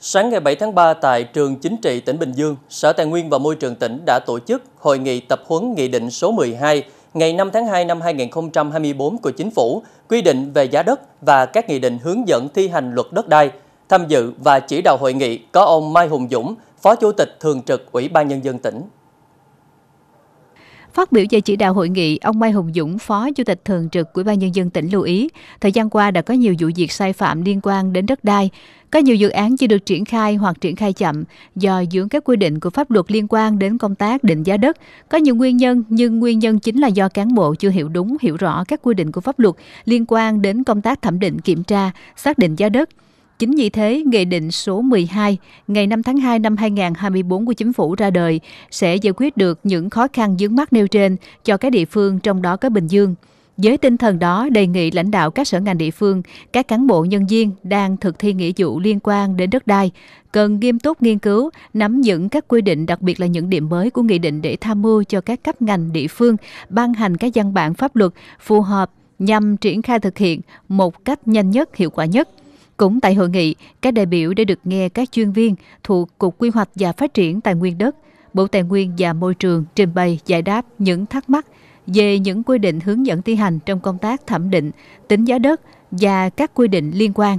Sáng ngày 7 tháng 3 tại Trường Chính trị tỉnh Bình Dương, Sở Tài nguyên và Môi trường tỉnh đã tổ chức hội nghị tập huấn Nghị định số 12 ngày 5 tháng 2 năm 2024 của Chính phủ quy định về giá đất và các nghị định hướng dẫn thi hành luật đất đai. Tham dự và chỉ đạo hội nghị có ông Mai Hùng Dũng, Phó Chủ tịch Thường trực Ủy ban Nhân dân tỉnh. Phát biểu về chỉ đạo hội nghị, ông Mai Hùng Dũng, Phó Chủ tịch Thường trực Ủy ban Nhân dân tỉnh lưu ý, thời gian qua đã có nhiều vụ việc sai phạm liên quan đến đất đai. Có nhiều dự án chưa được triển khai hoặc triển khai chậm do dưỡng các quy định của pháp luật liên quan đến công tác định giá đất. Có nhiều nguyên nhân, nhưng nguyên nhân chính là do cán bộ chưa hiểu đúng, hiểu rõ các quy định của pháp luật liên quan đến công tác thẩm định kiểm tra, xác định giá đất Chính vì thế, Nghị định số 12 ngày 5 tháng 2 năm 2024 của Chính phủ ra đời sẽ giải quyết được những khó khăn dướng mắt nêu trên cho các địa phương trong đó có Bình Dương. Với tinh thần đó, đề nghị lãnh đạo các sở ngành địa phương, các cán bộ nhân viên đang thực thi nghĩa vụ liên quan đến đất đai cần nghiêm túc nghiên cứu, nắm vững các quy định đặc biệt là những điểm mới của nghị định để tham mưu cho các cấp ngành địa phương ban hành các văn bản pháp luật phù hợp nhằm triển khai thực hiện một cách nhanh nhất, hiệu quả nhất. Cũng tại hội nghị, các đại biểu đã được nghe các chuyên viên thuộc Cục Quy hoạch và Phát triển Tài nguyên đất, Bộ Tài nguyên và Môi trường trình bày giải đáp những thắc mắc về những quy định hướng dẫn thi hành trong công tác thẩm định, tính giá đất và các quy định liên quan.